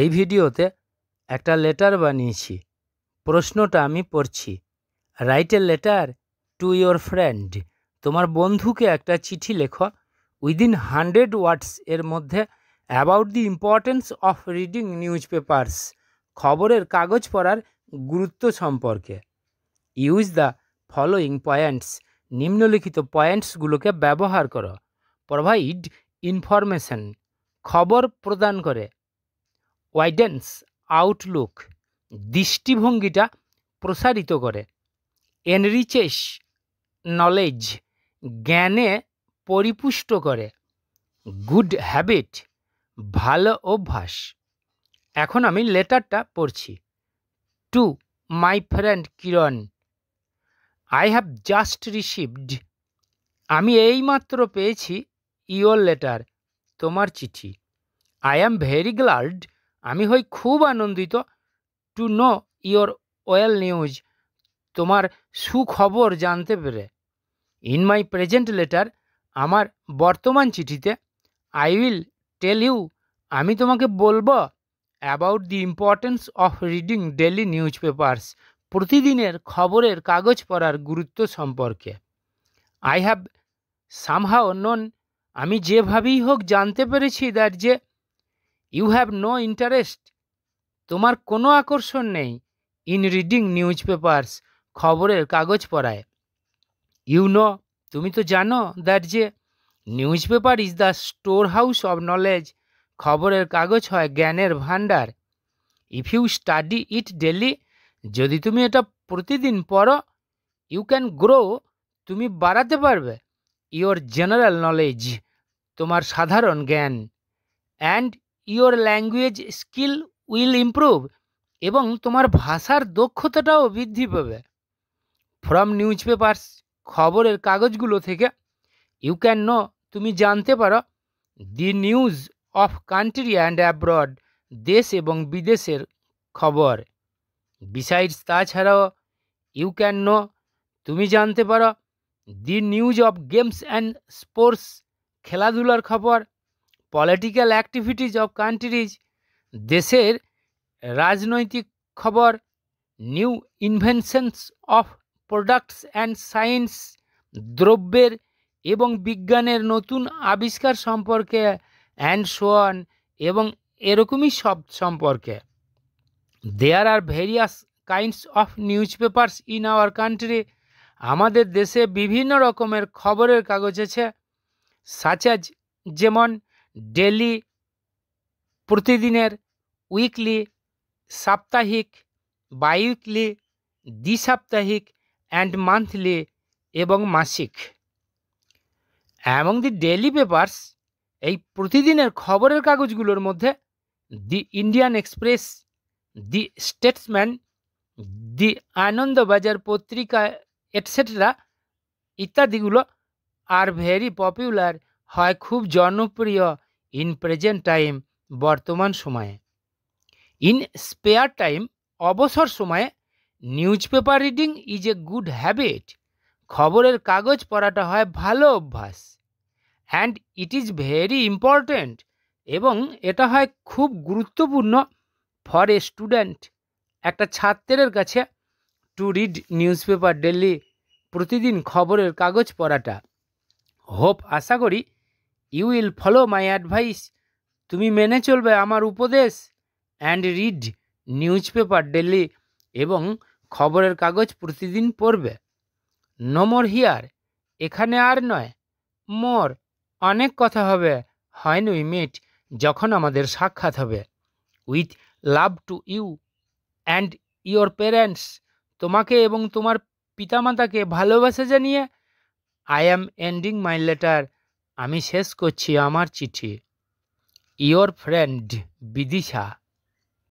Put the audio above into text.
এই ভিডিওতে একটা লেটার বানিয়েছি প্রশ্নটা আমি পড়ছি write a letter to your friend তোমার বন্ধুকে একটা চিঠি লেখো উইদিন হান্ড্রেড ওয়ার্ডস এর মধ্যে about the importance of reading newspapers খবরের কাগজ পড়ার গুরুত্ব সম্পর্কে ইউজ দ্য ফলোয়িং পয়েন্টস নিম্নলিখিত পয়েন্টসগুলোকে ব্যবহার করো প্রোভাইড ইনফরমেশন খবর প্রদান করে ওয়াইডেন্স আউটলুক দৃষ্টিভঙ্গিটা প্রসারিত করে এনরিচেস নলেজ জ্ঞানে পরিপুষ্ট করে গুড হ্যাবিট ভালো অভ্যাস এখন আমি লেটারটা পড়ছি to my friend Kiran I have just received আমি এইমাত্র পেয়েছি ইওর লেটার তোমার চিঠি আই অ্যাম ভেরি গ্লাড আমি হই খুব আনন্দিত to know your well news তোমার সুখবর জানতে পেরে ইন মাই প্রেজেন্ট লেটার আমার বর্তমান চিঠিতে আই উইল টেল ইউ আমি তোমাকে বলবো about the importance of reading daily newspapers প্রতিদিনের খবরের কাগজ পড়ার গুরুত্ব সম্পর্কে আই হ্যাভ সামহাও নন আমি যেভাবেই হোক জানতে পেরেছি দ্যাট যে ইউ হ্যাভ নো ইন্টারেস্ট তোমার কোনো আকর্ষণ নেই ইন রিডিং নিউজ পেপার্স খবরের কাগজ পড়ায় ইউ নো তুমি তো জানো দ্যাট যে newspaper is the storehouse of knowledge খবরের কাগজ হয় জ্ঞানের ভাণ্ডার if you study it daily যদি তুমি এটা প্রতিদিন পড়ো ইউ ক্যান গ্রো তুমি বাড়াতে পারবে ইওর জেনারেল নলেজ তোমার সাধারণ জ্ঞান and your language skill will improve এবং তোমার ভাষার দক্ষতাটাও বৃদ্ধি পাবে ফ্রম নিউজ পেপার্স খবরের কাগজগুলো থেকে ইউ ক্যান নো তুমি জানতে পারো the news of country and abroad দেশ এবং বিদেশের খবর বিসাইডস তাছাড়াও ইউ ক্যান নো তুমি জানতে পারো the news of games and sports খেলাধুলার খবর পলিটিক্যাল অ্যাক্টিভিটিস অব কান্ট্রিজ দেশের রাজনৈতিক খবর new inventions of products and science দ্রব্যের এবং বিজ্ঞানের নতুন আবিষ্কার সম্পর্কে অ্যান্ড সোয়ান এবং এরকমই সব সম্পর্কে there are various kinds of newspapers in our country আমাদের দেশে বিভিন্ন রকমের খবরের কাগজ আছে সাচাজ যেমন ডেলি প্রতিদিনের উইকলি সাপ্তাহিক বাই উইকলি সাপ্তাহিক অ্যান্ড মান্থলি এবং মাসিক এবং দি ডেলি পেপার্স এই প্রতিদিনের খবরের কাগজগুলোর মধ্যে the Indian Express the Statesman the Anandabazar Patrika etcetera ইত্যাদিগুলো আর ভেরি পপুলার হয় খুব জনপ্রিয় ইন প্রেজেন্ট টাইম বর্তমান সময়ে ইন স্পেয়ার টাইম অবসর সময়ে newspaper reading is a good habit খবরের কাগজ পড়াটা হয় ভালো অভ্যাস and it is very important এবং এটা হয় খুব গুরুত্বপূর্ণ ফর এ স্টুডেন্ট একটা ছাত্রের কাছে to read newspaper daily প্রতিদিন খবরের কাগজ পড়াটা হোপ আশা করি you will follow my advice তুমি মেনে চলবে আমার উপদেশ and read newspaper daily এবং খবরের কাগজ প্রতিদিন পড়বে নো মোর হিয়ার এখানে আর নয় মোর অনেক কথা হবে হয় উই মিট যখন আমাদের সাক্ষাৎ হবে with love to you and your parents তোমাকে এবং তোমার পিতামাতাকে ভালোবাসা জানিয়ে I am ending my letter আমি শেষ করছি আমার চিঠি ইয়োর ফ্রেন্ড বিদিশা